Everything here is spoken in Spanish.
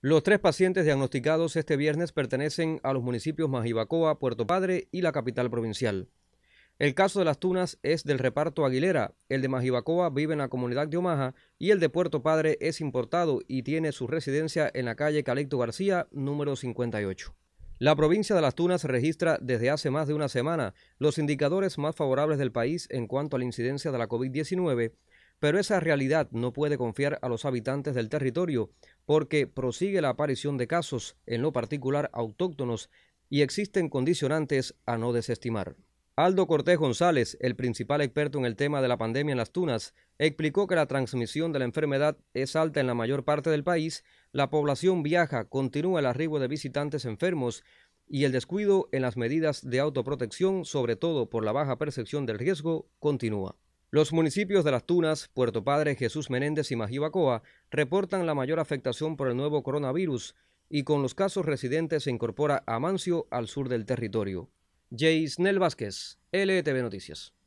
Los tres pacientes diagnosticados este viernes pertenecen a los municipios Majibacoa, Puerto Padre y la capital provincial. El caso de las Tunas es del reparto Aguilera, el de Majibacoa vive en la comunidad de Omaha y el de Puerto Padre es importado y tiene su residencia en la calle Calecto García, número 58. La provincia de Las Tunas registra desde hace más de una semana los indicadores más favorables del país en cuanto a la incidencia de la COVID-19 pero esa realidad no puede confiar a los habitantes del territorio porque prosigue la aparición de casos, en lo particular autóctonos, y existen condicionantes a no desestimar. Aldo Cortés González, el principal experto en el tema de la pandemia en las tunas, explicó que la transmisión de la enfermedad es alta en la mayor parte del país, la población viaja, continúa el arribo de visitantes enfermos y el descuido en las medidas de autoprotección, sobre todo por la baja percepción del riesgo, continúa. Los municipios de Las Tunas, Puerto Padre, Jesús Menéndez y Majibacoa reportan la mayor afectación por el nuevo coronavirus y con los casos residentes se incorpora a al sur del territorio. Nel Vázquez, LTV e Noticias.